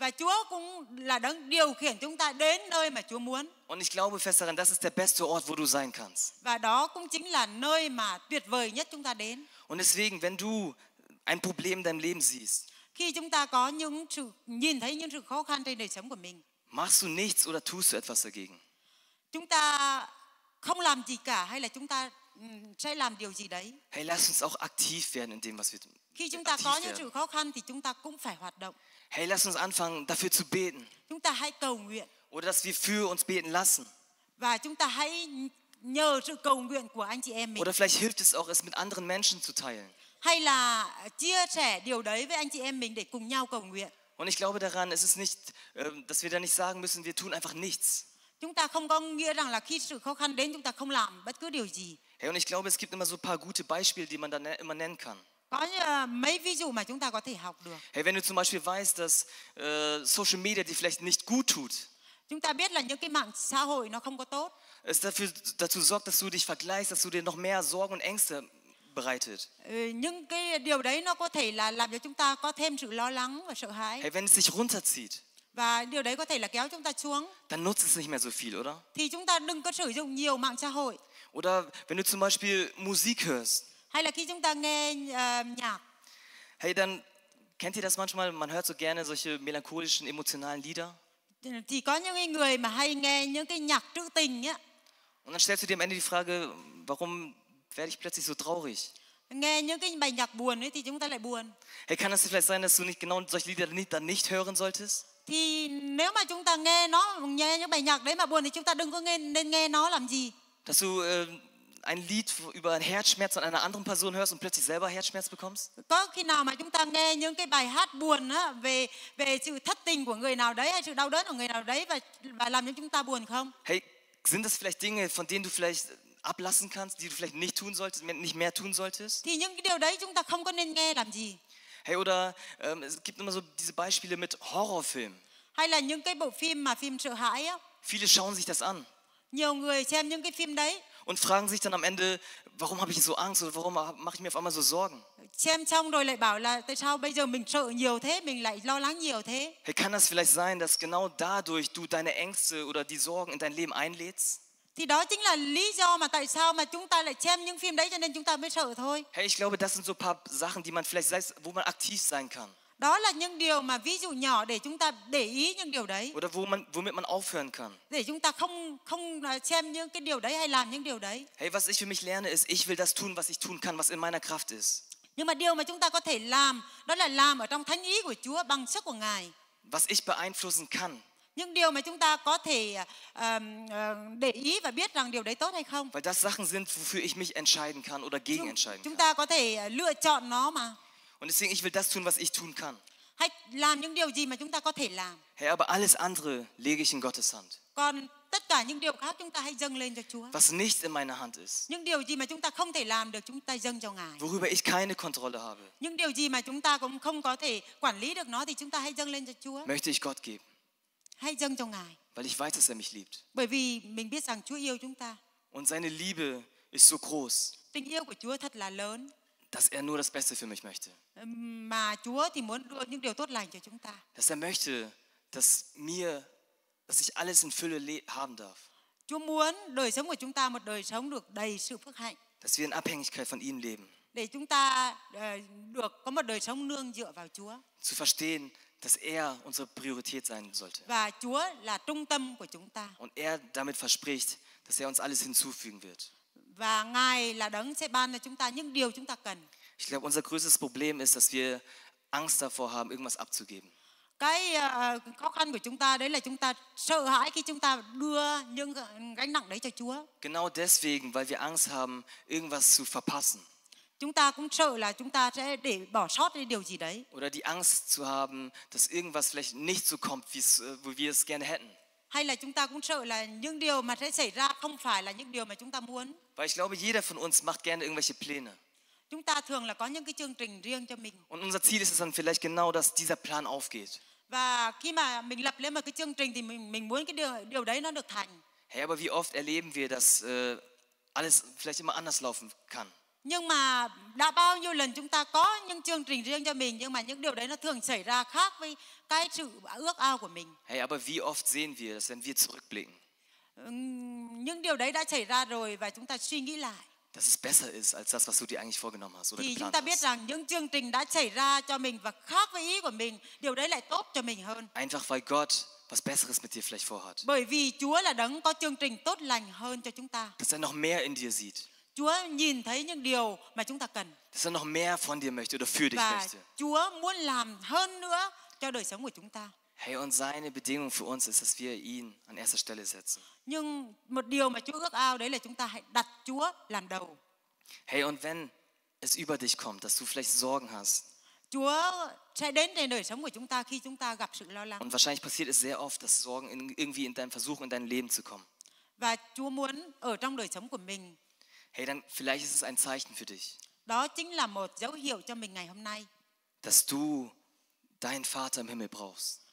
Und ich glaube fest daran, das ist der beste Ort, wo du sein kannst. Und deswegen, wenn du ein Problem in deinem Leben siehst, machst du nichts oder tust du etwas dagegen? không làm gì cả hay là chúng ta sẽ làm điều gì đấy. Hey, lass uns auch aktiv werden in dem, was wir Khi chúng ta có những sự khó khăn thì chúng ta cũng phải hoạt động. Hey, lass uns anfangen dafür zu beten. Chúng ta hãy cầu nguyện. Oder dass wir für uns beten lassen. Và chúng ta hãy nhờ sự cầu nguyện của anh chị em mình. Oder vielleicht hilft es auch, es mit anderen Menschen zu teilen. Hay là chia sẻ điều đấy với anh chị em mình để cùng nhau cầu nguyện. Und ich glaube daran, es ist nicht, ähm, dass wir da nicht sagen müssen, wir tun einfach nichts. Chúng ta không có nghĩa rằng là khi sự khó khăn đến chúng ta không làm bất cứ điều gì. Hey, und ich glaube, es gibt immer so ein paar gute Beispiele, die man dann ne-, immer nennen kann. Có mấy ví dụ mà chúng ta có thể học được. Hey, wenn du zum Beispiel weißt, dass uh, Social Media dir vielleicht nicht gut tut. Chúng ta biết là những cái mạng xã hội nó không có tốt. Es dafür, dazu sorgt, dass du dich vergleichst, dass du dir noch mehr Sorgen und Ängste bereitet. Những cái điều đấy nó có thể là làm cho chúng ta có thêm sự lo lắng và sợ hãi. Hey, wenn es dich runterzieht. Và điều đấy có thể là kéo chúng ta xuống. Dann nutzt es nicht mehr so viel, oder? Thì chúng ta đừng có sử dụng nhiều mạng xã hội. Oder wenn du zum Beispiel Musik hörst. Hay là khi chúng ta nghe uh, nhạc. Hey, dann kennt ihr das manchmal? Man hört so gerne solche melancholischen, emotionalen Lieder. Thì có những người mà hay nghe những cái nhạc trữ tình á. Und dann stellst du dir am Ende die Frage, warum werde ich plötzlich so traurig? Nghe những cái bài nhạc buồn ấy thì chúng ta lại buồn. Hey, kann es vielleicht sein, dass du nicht genau solche Lieder nicht, dann nicht hören solltest? thì nếu mà chúng ta nghe nó nghe những bài nhạc đấy mà buồn thì chúng ta đừng có nghe nên nghe nó làm gì. Dass du äh, ein Lied über einen Herzschmerz an einer anderen Person hörst und plötzlich selber Herzschmerz bekommst? Có khi nào mà chúng ta nghe những cái bài hát buồn á, về về sự thất tình của người nào đấy hay sự đau đớn của người nào đấy và và làm cho chúng ta buồn không? Hey, sind das vielleicht Dinge, von denen du vielleicht äh, ablassen kannst, die du vielleicht nicht tun solltest, nicht mehr tun solltest? Thì những cái điều đấy chúng ta không có nên nghe làm gì? Hey, oder ähm, es gibt immer so diese Beispiele mit Horrorfilmen. Hay là những cái bộ phim mà phim sợ hãi á. Viele schauen sich das an. Nhiều người xem những cái phim đấy. Und fragen sich dann am Ende, warum habe ich so Angst oder warum mache ich mir auf einmal so Sorgen? Xem xong rồi lại bảo là tại sao bây giờ mình sợ nhiều thế, mình lại lo lắng nhiều thế. Hey, kann das vielleicht sein, dass genau dadurch du deine Ängste oder die Sorgen in dein Leben einlädst? Thì đó chính là lý do mà tại sao mà chúng ta lại xem những phim đấy cho nên chúng ta mới sợ thôi. Hey, ich glaube, das sind so paar Sachen, die man vielleicht selbst, wo man aktiv sein kann. Đó là những điều mà ví dụ nhỏ để chúng ta để ý những điều đấy. Oder wo man, womit man aufhören kann. Để chúng ta không không xem những cái điều đấy hay làm những điều đấy. Hey, was ich für mich lerne ist, ich will das tun, was ich tun kann, was in meiner Kraft ist. Nhưng mà điều mà chúng ta có thể làm đó là làm ở trong thánh ý của Chúa bằng sức của Ngài. Was ich beeinflussen kann những điều mà chúng ta có thể um, để ý và biết rằng điều đấy tốt hay không. Weil das Sachen sind, wofür ich mich entscheiden kann oder gegen entscheiden kann. Chúng ta có thể lựa chọn nó mà. Und deswegen ich will das tun, was ich tun kann. Hãy làm những điều gì mà chúng ta có thể làm. Herr, aber alles andere lege ich in Gottes Hand. Còn tất cả những điều khác chúng ta hãy dâng lên cho Chúa. Was nicht in meiner Hand ist. Những điều gì mà chúng ta không thể làm được chúng ta dâng cho Ngài. Worüber ich keine Kontrolle habe. Những điều gì mà chúng ta cũng không có thể quản lý được nó thì chúng ta hãy dâng lên cho Chúa. Möchte ich Gott geben. Hãy dâng cho Ngài. Weil ich weiß, dass er mich liebt. Bởi vì mình biết rằng Chúa yêu chúng ta. Und seine Liebe ist so groß. Tình yêu của Chúa thật là lớn. Dass er nur das Beste für mich möchte. Mà Chúa thì muốn đưa những điều tốt lành cho chúng ta. Dass er möchte, dass mir, dass ich alles in Fülle haben darf. Chúa muốn đời sống của chúng ta một đời sống được đầy sự phước hạnh. Dass wir in Abhängigkeit von ihm leben. Để chúng ta được có một đời sống nương dựa vào Chúa. Zu verstehen, dass er unsere Priorität sein sollte. Und er damit verspricht, dass er uns alles hinzufügen wird. Ich glaube, unser größtes Problem ist, dass wir Angst davor haben, irgendwas abzugeben. Cái uh, khó khăn của chúng ta đấy là chúng ta sợ hãi khi chúng ta đưa những gánh nặng đấy cho Chúa. Genau deswegen, weil wir Angst haben, irgendwas zu verpassen. Chúng ta cũng sợ là chúng ta sẽ để bỏ sót đi điều gì đấy. Oder die Angst zu haben, dass irgendwas vielleicht nicht so kommt, wie äh, wir es gerne hätten. Hay là chúng ta cũng sợ là những điều mà sẽ xảy ra không phải là những điều mà chúng ta muốn. Weil ich glaube, jeder von uns macht gerne irgendwelche Pläne. Chúng ta thường là có những cái chương trình riêng cho mình. Und unser Ziel ist es dann vielleicht genau, dass dieser Plan aufgeht. Và khi mà mình lập lên một cái chương trình thì mình mình muốn cái điều điều đấy nó được thành. Hey, aber wie oft erleben wir, dass äh, alles vielleicht immer anders laufen kann? nhưng mà đã bao nhiêu lần chúng ta có những chương trình riêng cho mình nhưng mà những điều đấy nó thường xảy ra khác với cái sự ước ao của mình. Hey, aber wie oft sehen wir das, wenn wir zurückblicken? Những điều đấy đã xảy ra rồi và chúng ta suy nghĩ lại. Dass es besser ist als das, was du dir eigentlich vorgenommen hast oder Thì chúng ta biết rằng những chương trình đã xảy ra cho mình và khác với ý của mình, điều đấy lại tốt cho mình hơn. Einfach weil Gott was Besseres mit dir vielleicht vorhat. Bởi vì Chúa là đấng có chương trình tốt lành hơn cho chúng ta. Dass er noch mehr in dir sieht. Chúa nhìn thấy những điều mà chúng ta cần. Dass er noch mehr von dir möchte oder für dich Và möchte. Chúa muốn làm hơn nữa cho đời sống của chúng ta. Hey, und seine Bedingung für uns ist, dass wir ihn an erster Stelle setzen. Nhưng một điều mà Chúa ước ao đấy là chúng ta hãy đặt Chúa làm đầu. Hey, und wenn es über dich kommt, dass du vielleicht Sorgen hast. Chúa sẽ đến trên đời sống của chúng ta khi chúng ta gặp sự lo lắng. Und wahrscheinlich passiert es sehr oft, dass Sorgen in, irgendwie in deinem Versuch in dein Leben zu kommen. Và Chúa muốn ở trong đời sống của mình hey, dann vielleicht ist es ein Zeichen für dich. Dass du deinen Vater im Himmel brauchst.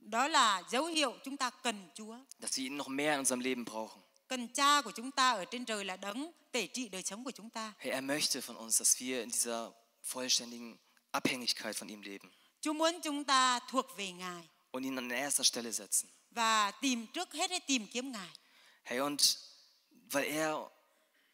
Đó là dấu hiệu chúng ta cần Chúa. Dass wir ihn noch mehr in unserem Leben brauchen. Cần cha của chúng ta ở trên trời là đấng tể trị đời sống của chúng ta. Hey, er möchte von uns, dass wir in dieser vollständigen Abhängigkeit von ihm leben. Chúa muốn chúng ta thuộc về Ngài. Und ihn an erster Stelle setzen. Và tìm trước hết hãy tìm kiếm Ngài. Hey, und weil er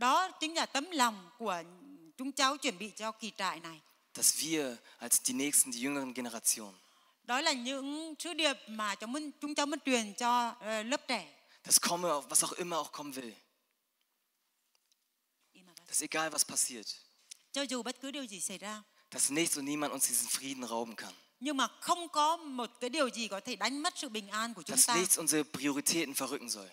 Đó chính là tấm lòng của chúng cháu chuẩn bị cho kỳ trại này. Dass wir als die nächsten, die jüngeren Generationen. Đó là những sứ điệp mà chúng mình, chúng cháu muốn truyền cho lớp trẻ. Das komme, was auch immer auch kommen will. Dass egal was passiert. Cho dù bất cứ điều gì xảy ra. Dass nichts und niemand uns diesen Frieden rauben kann. Nhưng mà không có một cái điều gì có thể đánh mất sự bình an của chúng ta. Dass nichts unsere Prioritäten verrücken soll.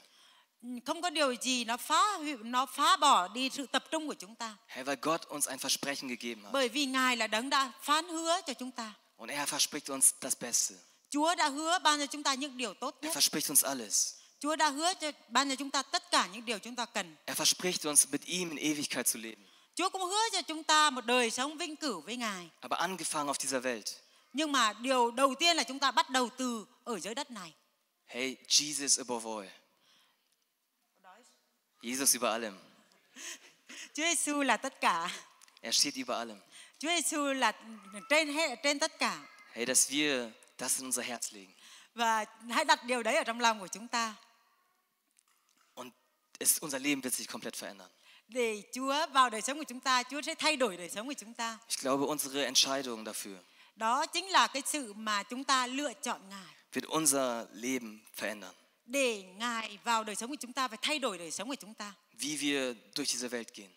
không có điều gì nó phá nó phá bỏ đi sự tập trung của chúng ta. Hey, weil Gott uns ein Versprechen gegeben hat. Bởi vì Ngài là đấng đã phán hứa cho chúng ta. Und er verspricht uns das Beste. Chúa đã hứa ban cho chúng ta những điều tốt er nhất. Er verspricht uns alles. Chúa đã hứa cho ban cho chúng ta tất cả những điều chúng ta cần. Er verspricht uns mit ihm in Ewigkeit zu leben. Chúa cũng hứa cho chúng ta một đời sống vinh cửu với Ngài. Aber angefangen auf dieser Welt. Nhưng mà điều đầu tiên là chúng ta bắt đầu từ ở dưới đất này. Hey, Jesus above all. Jesus über allem. Er steht über allem. Hey, dass wir das in unser Herz legen. Und es, unser Leben wird sich komplett verändern. Ich glaube, unsere Entscheidung dafür. Wird unser Leben verändern. để Ngài vào đời sống của chúng ta và thay đổi đời sống của chúng ta. Wie wir durch diese Welt gehen.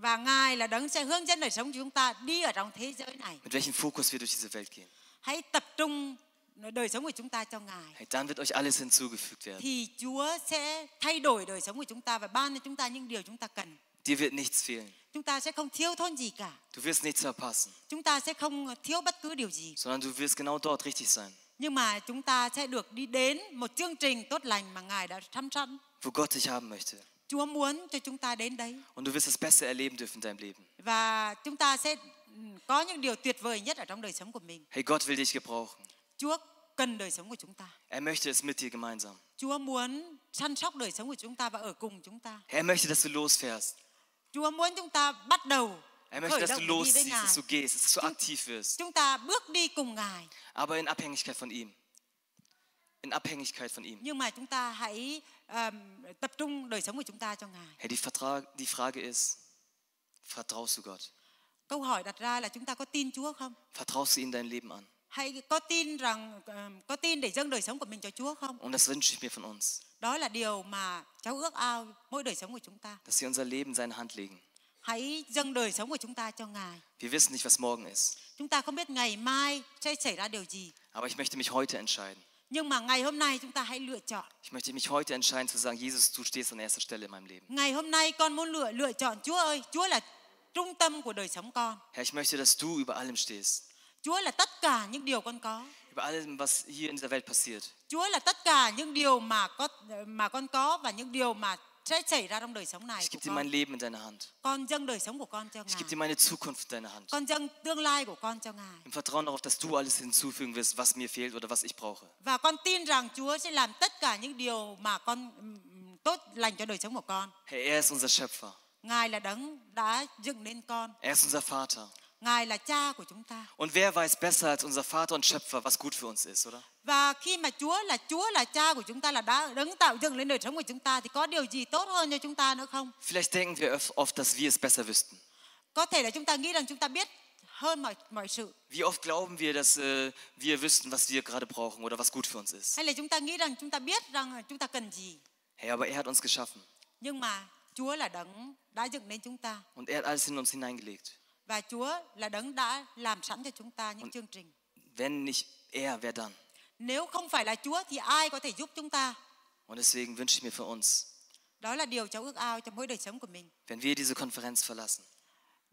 Và Ngài là đấng sẽ hướng dẫn đời sống của chúng ta đi ở trong thế giới này. Mit welchem Fokus wir durch diese Welt gehen. Hãy tập trung đời sống của chúng ta cho Ngài. Hey, dann wird euch alles hinzugefügt werden. Thì Chúa sẽ thay đổi đời sống của chúng ta và ban cho chúng ta những điều chúng ta cần. Dir wird nichts fehlen. Chúng ta sẽ không thiếu thốn gì cả. Du wirst nichts verpassen. Chúng ta sẽ không thiếu bất cứ điều gì. Sondern du wirst genau dort richtig sein. Nhưng mà chúng ta sẽ được đi đến một chương trình tốt lành mà Ngài đã chăm sóc. Chúa muốn cho chúng ta đến đấy. Und du wirst das Beste erleben dürfen in deinem Leben. Và chúng ta sẽ ừ, có những điều tuyệt vời nhất ở trong đời sống của mình. Hey, Gott will dich gebrauchen. Chúa cần đời sống của chúng ta. Er möchte es mit dir gemeinsam. Chúa muốn săn sóc đời sống của chúng ta và ở cùng chúng ta. Er möchte, dass du losfährst. Chúa muốn chúng ta bắt đầu Er möchte, dass du losziehst, dass du gehst, dass du aktiv wirst. Aber in Abhängigkeit von ihm. In Abhängigkeit von ihm. Hey, die, Vertrag, die Frage ist, vertraust du Gott? Câu hỏi đặt ra là chúng ta có tin Chúa không? Vertraust du ihm dein Leben an? Hay có tin rằng có tin để dâng đời sống của mình cho Chúa không? Und das wünsche ich mir von uns. Đó là điều mà cháu ước ao mỗi đời sống của chúng ta. Dass sie unser Leben in seine Hand legen. Hãy dâng đời sống của chúng ta cho Ngài. Wir wissen nicht, was morgen ist. Chúng ta không biết ngày mai sẽ xảy ra điều gì. Aber ich möchte mich heute entscheiden. Nhưng mà ngày hôm nay chúng ta hãy lựa chọn. Ich möchte mich heute entscheiden zu sagen, Jesus, du stehst an erster Stelle in meinem Leben. Ngày hôm nay con muốn lựa lựa chọn Chúa ơi, Chúa là trung tâm của đời sống con. Herr, ich möchte, dass du über allem stehst. Chúa là tất cả những điều con có. Über allem, was hier in dieser Welt passiert. Chúa là tất cả những điều mà con mà con có và những điều mà sẽ xảy ra trong đời sống này. Ich gebe dir mein Leben in deine Hand. Con dâng đời sống của con cho Ich gebe dir meine Zukunft in deine Hand. Con dâng tương lai của con cho Ngài. Im Vertrauen darauf, dass du alles hinzufügen wirst, was mir fehlt oder was ich brauche. Và con tin rằng Chúa sẽ làm tất cả những điều mà con tốt lành cho đời sống của con. Herr, er ist unser Schöpfer. Ngài là đấng đã dựng nên con. Er ist unser Vater. Ngài là cha của chúng ta. Und wer weiß besser als unser Vater und Schöpfer, was gut für uns ist, oder? Và khi mà Chúa là Chúa là cha của chúng ta là đã đấng tạo dựng lên đời sống của chúng ta thì có điều gì tốt hơn cho chúng ta nữa không? Vielleicht denken wir oft, dass wir es besser wüssten. Có thể là chúng ta nghĩ rằng chúng ta biết hơn mọi mọi sự. Wie oft glauben wir, dass äh, wir wüssten, was wir gerade brauchen oder was gut für uns ist? Hay là chúng ta nghĩ rằng chúng ta biết rằng chúng ta cần gì. Hey, aber er hat uns geschaffen. Nhưng mà Chúa là đấng đã dựng nên chúng ta. Und er hat alles in uns hineingelegt. Và Chúa là đấng đã làm sẵn cho chúng ta những chương trình. Wenn nicht er, wer dann? Nếu không phải là Chúa thì ai có thể giúp chúng ta? Und deswegen wünsche ich mir für uns. Đó là điều cháu ước ao trong mỗi đời sống của mình. Wenn wir diese Konferenz verlassen.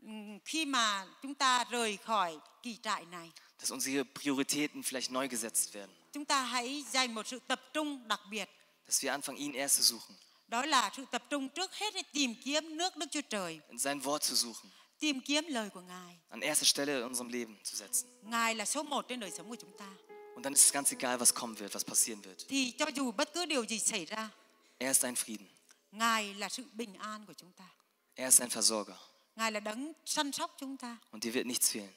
Ừ, khi mà chúng ta rời khỏi kỳ trại này. Dass unsere Prioritäten vielleicht neu gesetzt werden. Chúng ta hãy dành một sự tập trung đặc biệt. Dass wir anfangen ihn erst zu suchen. Đó là sự tập trung trước hết để tìm kiếm nước Đức Chúa Trời. In sein Wort zu suchen tìm kiếm lời của Ngài. An erster Stelle in unserem Leben zu setzen. Ngài là số một trên đời sống của chúng ta. Und dann ist es ganz egal, was kommen wird, was passieren wird. Thì cho dù bất cứ điều gì xảy ra. Er ist ein Frieden. Ngài là sự bình an của chúng ta. Er ist ein Versorger. Ngài là đấng săn sóc chúng ta. Und dir wird nichts fehlen.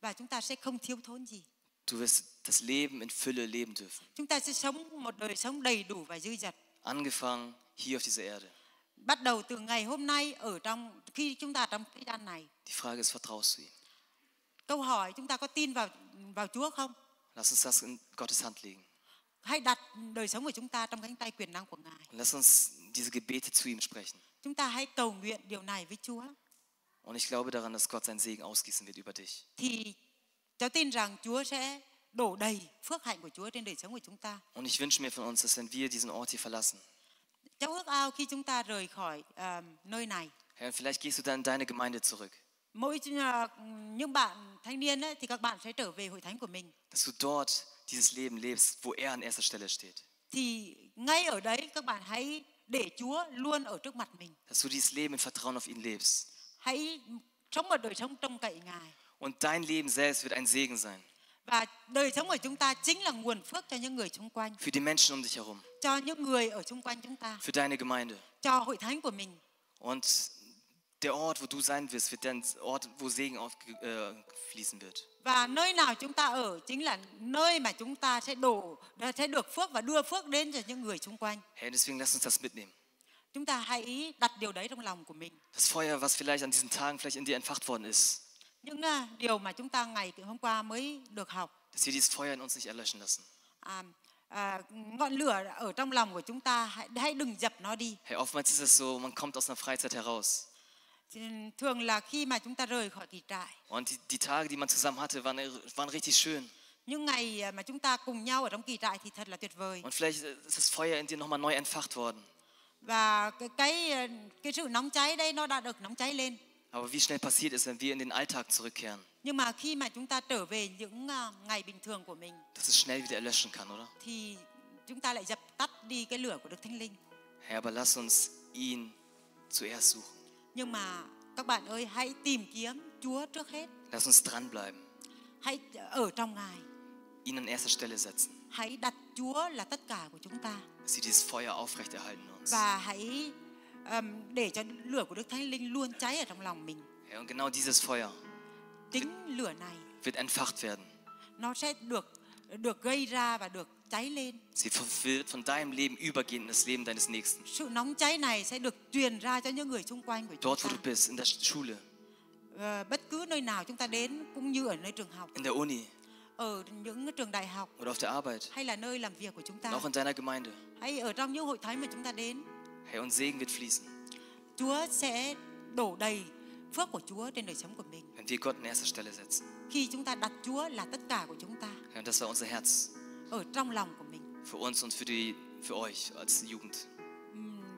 Và chúng ta sẽ không thiếu thốn gì. Du wirst das Leben in Fülle leben dürfen. Chúng ta sẽ sống một đời sống đầy đủ và dư dật. Angefangen hier auf dieser Erde. bắt đầu từ ngày hôm nay ở trong khi chúng ta trong thế gian này. Die Frage ist, vertraust du ihm? Câu hỏi chúng ta có tin vào vào Chúa không? Lass uns das in Gottes Hand legen. Hãy đặt đời sống của chúng ta trong cánh tay quyền năng của Ngài. Lass uns diese Gebete zu ihm sprechen. Chúng ta hãy cầu nguyện điều này với Chúa. Und ich glaube daran, dass Gott seinen Segen ausgießen wird über dich. Thì cháu tin rằng Chúa sẽ đổ đầy phước hạnh của Chúa trên đời sống của chúng ta. Und ich wünsche mir von uns, dass wenn wir diesen Ort hier verlassen, Cháu ước ao khi chúng ta rời khỏi uh, nơi này. Herr, vielleicht gehst du dann deine Gemeinde zurück. Mỗi uh, những bạn thanh niên ấy, thì các bạn sẽ trở về hội thánh của mình. Dass du dort dieses Leben lebst, wo er an erster Stelle steht. Thì ngay ở đấy các bạn hãy để Chúa luôn ở trước mặt mình. Dass du dieses Leben im Vertrauen auf ihn lebst. Hãy sống một đời sống trông cậy Ngài. Und dein Leben selbst wird ein Segen sein. Và đời sống của chúng ta chính là nguồn phước cho những người xung quanh. Für die Menschen um dich herum. Cho những người ở xung quanh chúng ta. Für deine Gemeinde. Cho hội thánh của mình. Und der Ort, wo du sein wirst, wird dein Ort, wo Segen äh, fließen wird. Và nơi nào chúng ta ở chính là nơi mà chúng ta sẽ đổ sẽ được phước và đưa phước đến cho những người xung quanh. Hey, deswegen lass uns das mitnehmen. Chúng ta hãy đặt điều đấy trong lòng của mình. Das Feuer, was vielleicht an diesen Tagen vielleicht in dir entfacht worden ist. Những uh, à, điều mà chúng ta ngày hôm qua mới được học. Dass wir dieses Feuer in uns nicht erlöschen lassen. Um, À, ngọn lửa ở trong lòng của chúng ta hãy, hãy đừng dập nó đi. Hey, oftmals ist es so, man kommt aus einer Freizeit heraus. Thường là khi mà chúng ta rời khỏi kỳ trại. Und die, die Tage, die man zusammen hatte, waren, waren richtig schön. Những ngày à, mà chúng ta cùng nhau ở trong kỳ trại thì thật là tuyệt vời. Und vielleicht äh, ist das Feuer in dir nochmal neu entfacht worden. Và cái cái cái sự nóng cháy đây nó đã được nóng cháy lên. Aber wie schnell passiert es, wenn wir in den Alltag zurückkehren? Nhưng mà khi mà chúng ta trở về những ngày bình thường của mình Dass es schnell wieder erlöschen kann, oder? thì chúng ta lại dập tắt đi cái lửa của Đức Thánh Linh. Herr, aber lass uns ihn zuerst suchen. Nhưng mà các bạn ơi hãy tìm kiếm Chúa trước hết, Lass uns dranbleiben, hãy ở trong Ngài, ihn an erster Stelle setzen. hãy đặt Chúa là tất cả của chúng ta Dass sie dieses Feuer aufrechterhalten in uns. và hãy um, để cho lửa của Đức Thánh Linh luôn cháy ở trong lòng mình. Ja, und genau dieses Feuer tính lửa này wird entfacht werden. Nó sẽ được được gây ra và được cháy lên. Sie wird von deinem Leben übergehen in das Leben deines nächsten. Sự nóng cháy này sẽ được truyền ra cho những người xung quanh của Dort, chúng ta. Dort wo du bist, in der Schule. Uh, bất cứ nơi nào chúng ta đến cũng như ở nơi trường học. In der Uni. Ở những trường đại học. Oder auf der Arbeit. Hay là nơi làm việc của chúng ta. Und auch in deiner Gemeinde. Hay ở trong những hội thánh mà chúng ta đến. Hãy und Segen wird fließen. Chúa sẽ đổ đầy phước của Chúa trên đời sống của mình. Wenn wir Gott an erster Stelle setzen. Khi chúng ta đặt Chúa là tất cả của chúng ta. Und das war unser Herz. Ở trong lòng của mình. Für uns und für die für euch als Jugend.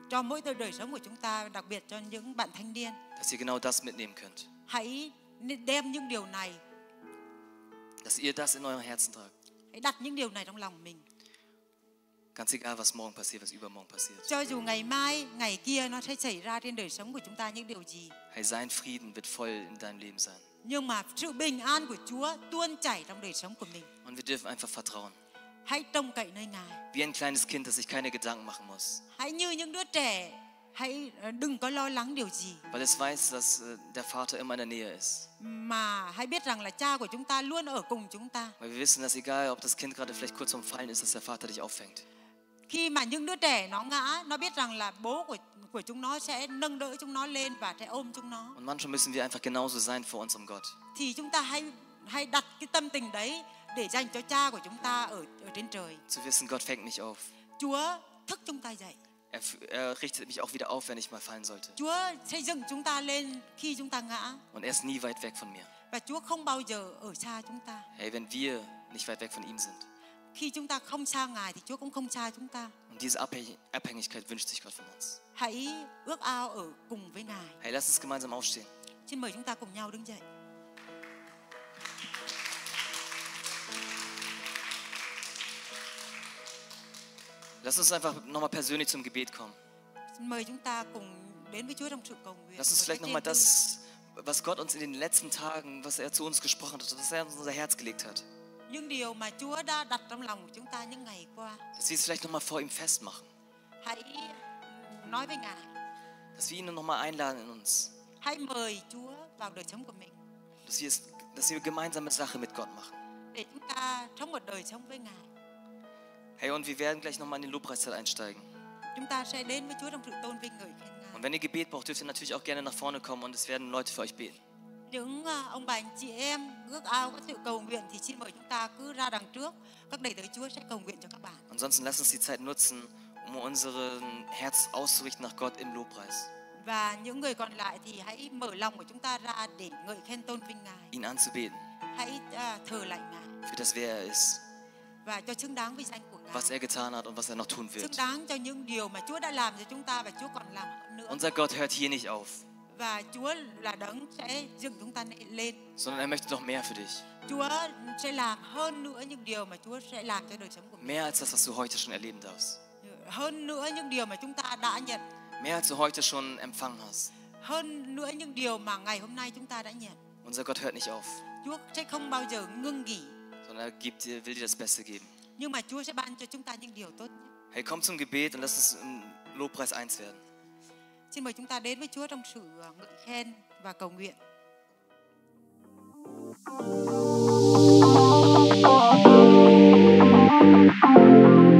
Cho mỗi đời sống của chúng ta, đặc biệt cho những bạn thanh niên. Dass ihr genau das mitnehmen könnt. Hãy đem những điều này. Dass ihr das in eurem Herzen tragt. Hãy đặt những điều này trong lòng mình. Ganz egal, was morgen passiert, was übermorgen passiert. Cho dù ngày mai, ngày kia nó sẽ xảy ra trên đời sống của chúng ta những điều gì. Hãy sein Frieden wird voll in deinem Leben sein. Nhưng mà sự bình an của Chúa tuôn chảy trong đời sống của mình. Und wir dürfen einfach vertrauen. Hãy trông cậy nơi Ngài. Wie ein kleines Kind, das sich keine Gedanken machen muss. Hãy như những đứa trẻ, hãy đừng có lo lắng điều gì. Weil es weiß, dass äh, der Vater immer in der Nähe ist. Mà hãy biết rằng là cha của chúng ta luôn ở cùng chúng ta. Weil wir wissen, dass egal, ob das Kind gerade vielleicht kurz vorm Fallen ist, dass der Vater dich auffängt khi mà những đứa trẻ nó ngã nó biết rằng là bố của của chúng nó sẽ nâng đỡ chúng nó lên và sẽ ôm chúng nó und manchmal müssen wir einfach genauso sein vor unserem Gott thì chúng ta hãy hãy đặt cái tâm tình đấy để dành cho cha của chúng ta ở ở trên trời zu wissen Gott fängt mich auf Chúa thức chúng ta dậy Er, er richtet mich auch wieder auf, wenn ich mal fallen sollte. Chúa xây dựng chúng ta lên khi chúng ta ngã. Und er ist nie weit weg von mir. Và Chúa không bao giờ ở xa chúng ta. Hey, wenn wir nicht weit weg von ihm sind. Khi chúng ta không xa Ngài thì Chúa cũng không xa chúng ta. Und diese Abhängigkeit wünscht sich Gott von uns. Hãy ước ao ở cùng với Ngài. Hey, lass uns gemeinsam aufstehen. Xin mời chúng ta cùng nhau đứng dậy. Lass uns einfach nochmal persönlich zum Gebet kommen. Mời chúng ta cùng đến với Chúa trong sự cầu nguyện. Lass uns vielleicht nochmal das, was Gott uns in den letzten Tagen, was er zu uns gesprochen hat, was er in unser Herz gelegt hat những điều mà Chúa đã đặt trong lòng của chúng ta những ngày qua. Dass wir es vielleicht nochmal vor ihm festmachen. Hãy nói với Ngài. Dass wir ihn nochmal einladen in uns. Hãy mời Chúa vào đời sống của mình. Dass wir dass wir gemeinsame Sache mit Gott machen. Để chúng ta sống một đời sống với Ngài. Hey, und wir werden gleich nochmal in den Lobpreiszeit einsteigen. Chúng ta sẽ đến với Chúa trong sự tôn vinh người khen Ngài. Und wenn ihr Gebet braucht, dürft ihr natürlich auch gerne nach vorne kommen und es werden Leute für euch beten. những à, ông bà anh chị em ước ao có sự cầu nguyện thì xin mời chúng ta cứ ra đằng trước các đầy tới Chúa sẽ cầu nguyện cho các bạn. Ansonsten lasst uns die Zeit nutzen, um unsere Herz auszurichten nach Gott im Lobpreis. Và những người còn lại thì hãy mở lòng của chúng ta ra để ngợi khen tôn vinh Ngài. Ihn anzubeten. Hãy uh, thờ lạy Ngài. Für das wer er ist. Và cho xứng đáng với danh của Ngài. Was er getan hat und was er noch tun wird. Xứng đáng cho những điều mà Chúa đã làm cho chúng ta và Chúa còn làm nữa. Unser Gott hört hier nicht auf và Chúa là đấng sẽ dựng chúng ta lên. Sondern er möchte noch mehr für dich. Chúa sẽ làm hơn nữa những điều mà Chúa sẽ làm cho đời sống của mình. Mehr als das, was du heute schon erlebt hast. Hơn nữa những điều mà chúng ta đã nhận. Mehr als du heute schon empfangen hast. Hơn nữa những điều mà ngày hôm nay chúng ta đã nhận. Unser Gott hört nicht auf. Chúa sẽ không bao giờ ngưng nghỉ. Sondern er gibt dir, will dir das Beste geben. Nhưng mà Chúa sẽ ban cho chúng ta những điều tốt nhất. Hey, komm zum Gebet und lass uns im Lobpreis eins werden. Xin mời chúng ta đến với Chúa trong sự ờ, ngợi khen và cầu nguyện. Thank you.